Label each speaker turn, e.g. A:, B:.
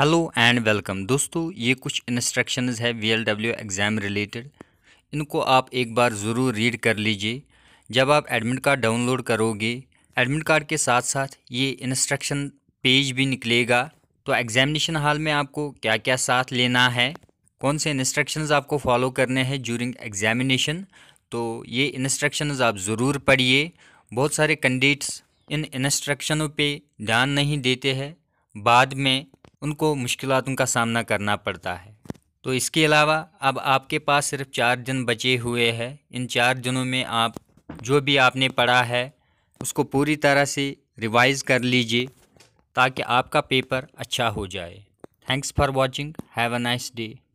A: hello and welcome दोस्तों ये कुछ इंस्ट्रक्शंस है वी एग्ज़ाम रिलेटेड इनको आप एक बार ज़रूर रीड कर लीजिए जब आप एडमिट कार्ड डाउनलोड करोगे एडमिट कार्ड के साथ साथ ये इंस्ट्रक्शन पेज भी निकलेगा तो एग्ज़ामिनेशन हॉल में आपको क्या क्या साथ लेना है कौन से इंस्ट्रक्शंस आपको फॉलो करने हैं ज्यूरिंग एग्ज़ामिनेशन तो ये इंस्ट्रक्शंस आप ज़रूर पढ़िए बहुत सारे कैंडिडेट्स इन इंस्ट्रक्शनों पे ध्यान नहीं देते हैं बाद में उनको मुश्किलों का सामना करना पड़ता है तो इसके अलावा अब आपके पास सिर्फ चार जन बचे हुए हैं इन चार जनों में आप जो भी आपने पढ़ा है उसको पूरी तरह से रिवाइज़ कर लीजिए ताकि आपका पेपर अच्छा हो जाए thanks for watching have a nice day